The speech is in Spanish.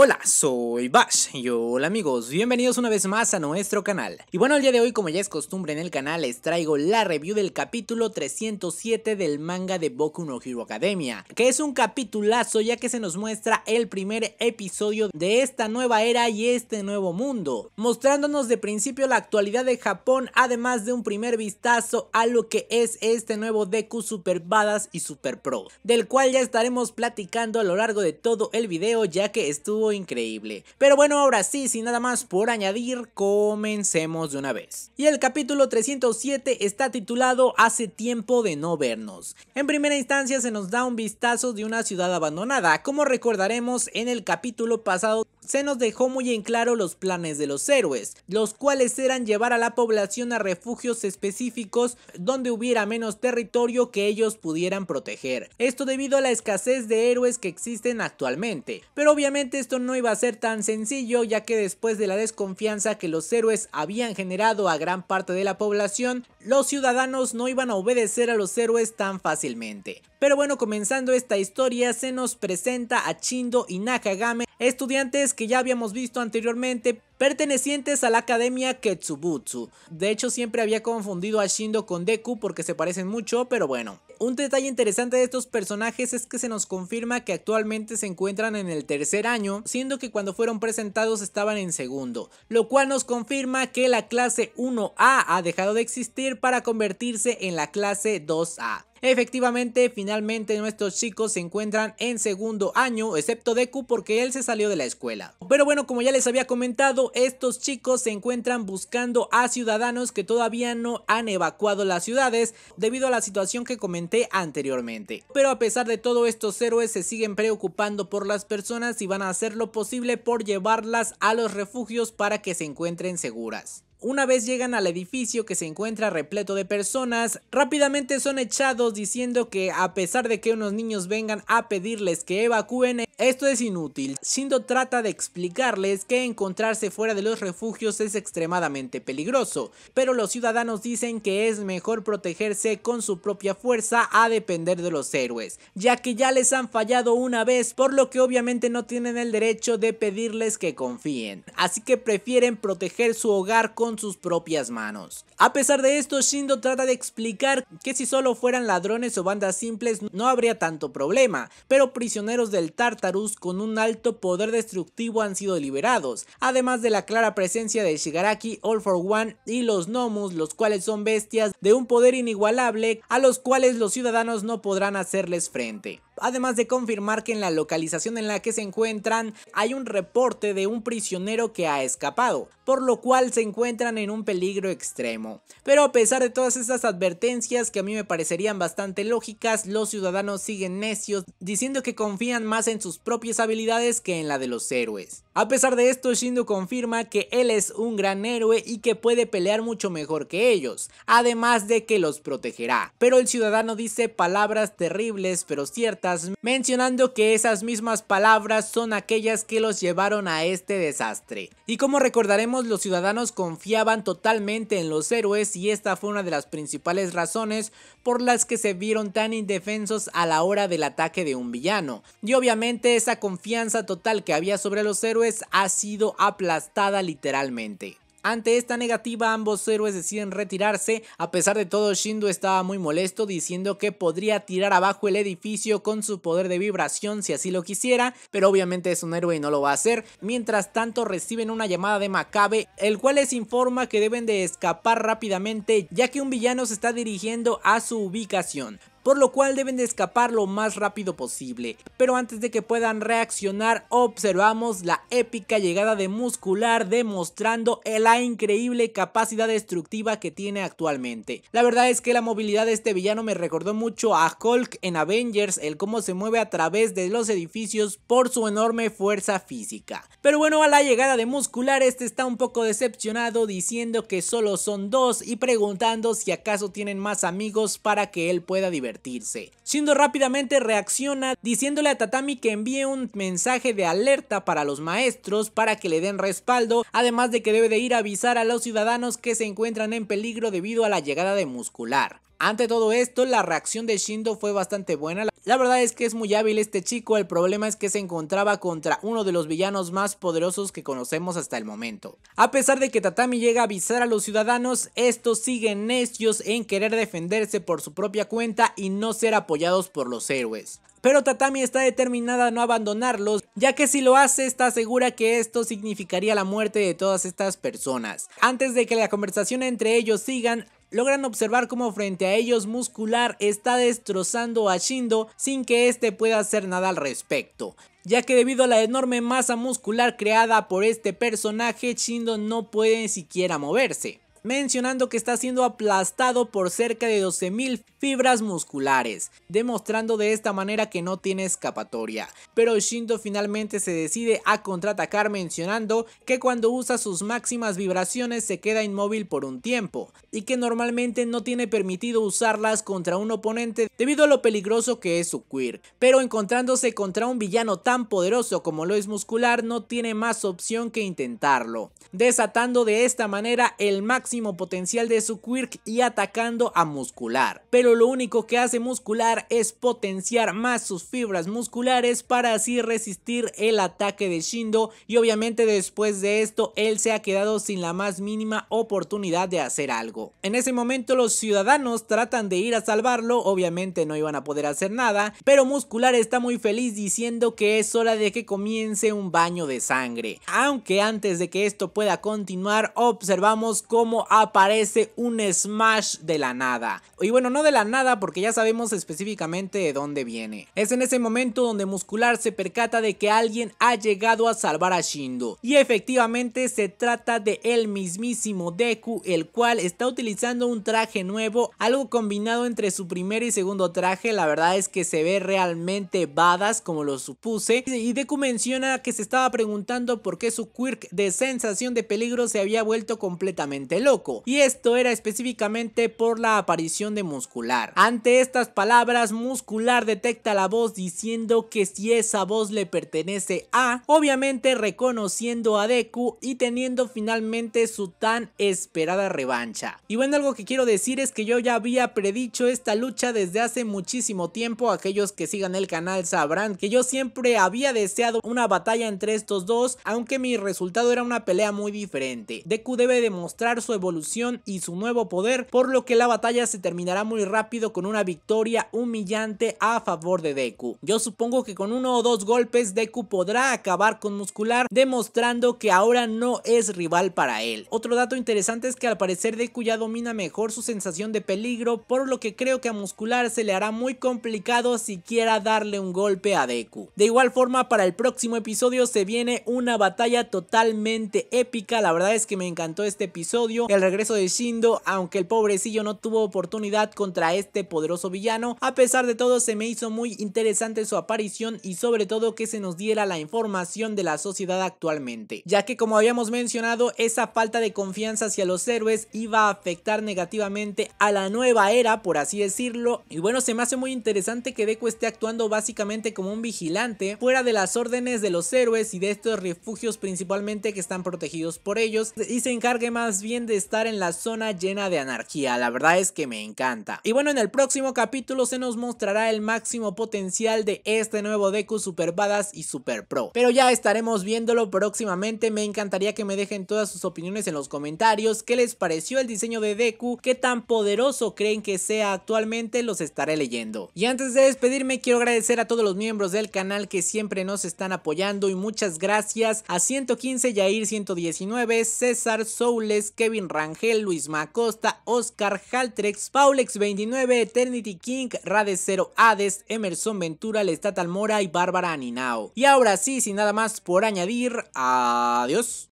Hola, soy Bash y hola amigos, bienvenidos una vez más a nuestro canal. Y bueno, el día de hoy, como ya es costumbre en el canal, les traigo la review del capítulo 307 del manga de Boku no Hero Academia, que es un capitulazo ya que se nos muestra el primer episodio de esta nueva era y este nuevo mundo, mostrándonos de principio la actualidad de Japón, además de un primer vistazo a lo que es este nuevo Deku Super Badass y Super Pro, del cual ya estaremos platicando a lo largo de todo el video ya que estuvo increíble. Pero bueno, ahora sí, sin nada más por añadir, comencemos de una vez. Y el capítulo 307 está titulado Hace tiempo de no vernos. En primera instancia se nos da un vistazo de una ciudad abandonada, como recordaremos en el capítulo pasado se nos dejó muy en claro los planes de los héroes, los cuales eran llevar a la población a refugios específicos donde hubiera menos territorio que ellos pudieran proteger. Esto debido a la escasez de héroes que existen actualmente. Pero obviamente esto no iba a ser tan sencillo ya que después de la desconfianza que los héroes habían generado a gran parte de la población, los ciudadanos no iban a obedecer a los héroes tan fácilmente. Pero bueno, comenzando esta historia, se nos presenta a Shindo y Nakagame, estudiantes que ya habíamos visto anteriormente, pertenecientes a la academia Ketsubutsu. De hecho, siempre había confundido a Shindo con Deku porque se parecen mucho, pero bueno. Un detalle interesante de estos personajes es que se nos confirma que actualmente se encuentran en el tercer año, siendo que cuando fueron presentados estaban en segundo, lo cual nos confirma que la clase 1A ha dejado de existir para convertirse en la clase 2A. Efectivamente, finalmente nuestros chicos se encuentran en segundo año, excepto Deku porque él se salió de la escuela. Pero bueno, como ya les había comentado, estos chicos se encuentran buscando a ciudadanos que todavía no han evacuado las ciudades debido a la situación que comenté anteriormente. Pero a pesar de todo, estos héroes se siguen preocupando por las personas y van a hacer lo posible por llevarlas a los refugios para que se encuentren seguras. Una vez llegan al edificio que se encuentra repleto de personas, rápidamente son echados diciendo que a pesar de que unos niños vengan a pedirles que evacúen, esto es inútil. Shindo trata de explicarles que encontrarse fuera de los refugios es extremadamente peligroso, pero los ciudadanos dicen que es mejor protegerse con su propia fuerza a depender de los héroes, ya que ya les han fallado una vez, por lo que obviamente no tienen el derecho de pedirles que confíen. Así que prefieren proteger su hogar con sus propias manos. A pesar de esto, Shindo trata de explicar que si solo fueran ladrones o bandas simples no habría tanto problema, pero prisioneros del Tartarus con un alto poder destructivo han sido liberados, además de la clara presencia de Shigaraki, All for One y los Nomus, los cuales son bestias de un poder inigualable a los cuales los ciudadanos no podrán hacerles frente además de confirmar que en la localización en la que se encuentran hay un reporte de un prisionero que ha escapado, por lo cual se encuentran en un peligro extremo. Pero a pesar de todas estas advertencias que a mí me parecerían bastante lógicas, los ciudadanos siguen necios, diciendo que confían más en sus propias habilidades que en la de los héroes. A pesar de esto, Shindo confirma que él es un gran héroe y que puede pelear mucho mejor que ellos, además de que los protegerá. Pero el ciudadano dice palabras terribles pero ciertas mencionando que esas mismas palabras son aquellas que los llevaron a este desastre. Y como recordaremos, los ciudadanos confiaban totalmente en los héroes y esta fue una de las principales razones por las que se vieron tan indefensos a la hora del ataque de un villano. Y obviamente esa confianza total que había sobre los héroes ha sido aplastada literalmente. Ante esta negativa, ambos héroes deciden retirarse. A pesar de todo, Shindo estaba muy molesto, diciendo que podría tirar abajo el edificio con su poder de vibración si así lo quisiera, pero obviamente es un héroe y no lo va a hacer. Mientras tanto, reciben una llamada de Makabe, el cual les informa que deben de escapar rápidamente, ya que un villano se está dirigiendo a su ubicación por lo cual deben de escapar lo más rápido posible. Pero antes de que puedan reaccionar, observamos la épica llegada de Muscular demostrando la increíble capacidad destructiva que tiene actualmente. La verdad es que la movilidad de este villano me recordó mucho a Hulk en Avengers, el cómo se mueve a través de los edificios por su enorme fuerza física. Pero bueno, a la llegada de Muscular este está un poco decepcionado diciendo que solo son dos y preguntando si acaso tienen más amigos para que él pueda divertirse. Shindo rápidamente reacciona diciéndole a Tatami que envíe un mensaje de alerta para los maestros para que le den respaldo, además de que debe de ir a avisar a los ciudadanos que se encuentran en peligro debido a la llegada de Muscular. Ante todo esto, la reacción de Shindo fue bastante buena. La verdad es que es muy hábil este chico, el problema es que se encontraba contra uno de los villanos más poderosos que conocemos hasta el momento. A pesar de que Tatami llega a avisar a los ciudadanos, estos siguen necios en querer defenderse por su propia cuenta y no ser apoyados por los héroes. Pero Tatami está determinada a no abandonarlos, ya que si lo hace está segura que esto significaría la muerte de todas estas personas. Antes de que la conversación entre ellos sigan, logran observar cómo frente a ellos Muscular está destrozando a Shindo sin que este pueda hacer nada al respecto ya que debido a la enorme masa muscular creada por este personaje, Shindo no puede ni siquiera moverse. Mencionando que está siendo aplastado por cerca de 12.000 fibras musculares, demostrando de esta manera que no tiene escapatoria. Pero Shindo finalmente se decide a contraatacar mencionando que cuando usa sus máximas vibraciones se queda inmóvil por un tiempo, y que normalmente no tiene permitido usarlas contra un oponente debido a lo peligroso que es su quirk pero encontrándose contra un villano tan poderoso como lo es muscular no tiene más opción que intentarlo, desatando de esta manera el máximo potencial de su quirk y atacando a muscular. Pero lo único que hace muscular es potenciar más sus fibras musculares para así resistir el ataque de Shindo y obviamente después de esto él se ha quedado sin la más mínima oportunidad de hacer algo. En ese momento los ciudadanos tratan de ir a salvarlo, obviamente no iban a poder hacer nada, pero muscular está muy feliz diciendo que es hora de que comience un baño de sangre. Aunque antes de que esto pueda continuar observamos cómo aparece un smash de la nada. Y bueno, no nada porque ya sabemos específicamente de dónde viene. Es en ese momento donde Muscular se percata de que alguien ha llegado a salvar a Shindo. Y efectivamente se trata de el mismísimo Deku, el cual está utilizando un traje nuevo, algo combinado entre su primer y segundo traje, la verdad es que se ve realmente badass como lo supuse. Y Deku menciona que se estaba preguntando por qué su quirk de sensación de peligro se había vuelto completamente loco. Y esto era específicamente por la aparición de Muscular. Ante estas palabras, muscular detecta la voz diciendo que si esa voz le pertenece a, obviamente reconociendo a Deku y teniendo finalmente su tan esperada revancha. Y bueno, algo que quiero decir es que yo ya había predicho esta lucha desde hace muchísimo tiempo, aquellos que sigan el canal sabrán que yo siempre había deseado una batalla entre estos dos, aunque mi resultado era una pelea muy diferente. Deku debe demostrar su evolución y su nuevo poder, por lo que la batalla se terminará muy rápido con una victoria humillante a favor de Deku. Yo supongo que con uno o dos golpes Deku podrá acabar con Muscular demostrando que ahora no es rival para él. Otro dato interesante es que al parecer Deku ya domina mejor su sensación de peligro por lo que creo que a Muscular se le hará muy complicado siquiera darle un golpe a Deku. De igual forma para el próximo episodio se viene una batalla totalmente épica, la verdad es que me encantó este episodio, el regreso de Shindo aunque el pobrecillo no tuvo oportunidad contra este poderoso villano. A pesar de todo se me hizo muy interesante su aparición y sobre todo que se nos diera la información de la sociedad actualmente, ya que como habíamos mencionado esa falta de confianza hacia los héroes iba a afectar negativamente a la nueva era por así decirlo y bueno se me hace muy interesante que Deku esté actuando básicamente como un vigilante fuera de las órdenes de los héroes y de estos refugios principalmente que están protegidos por ellos y se encargue más bien de estar en la zona llena de anarquía, la verdad es que me encanta. Y bueno, en el próximo capítulo se nos mostrará el máximo potencial de este nuevo Deku Super Badass y Super Pro. Pero ya estaremos viéndolo próximamente, me encantaría que me dejen todas sus opiniones en los comentarios, qué les pareció el diseño de Deku, qué tan poderoso creen que sea actualmente, los estaré leyendo. Y antes de despedirme quiero agradecer a todos los miembros del canal que siempre nos están apoyando y muchas gracias a 115 Yair 119, César Soules, Kevin Rangel, Luis Macosta, Oscar Haltrex, Paulex 29, Eternity King, Rade 0, Hades, Emerson Ventura, Lestatal Mora y Bárbara Aninao. Y ahora sí, sin nada más por añadir, adiós.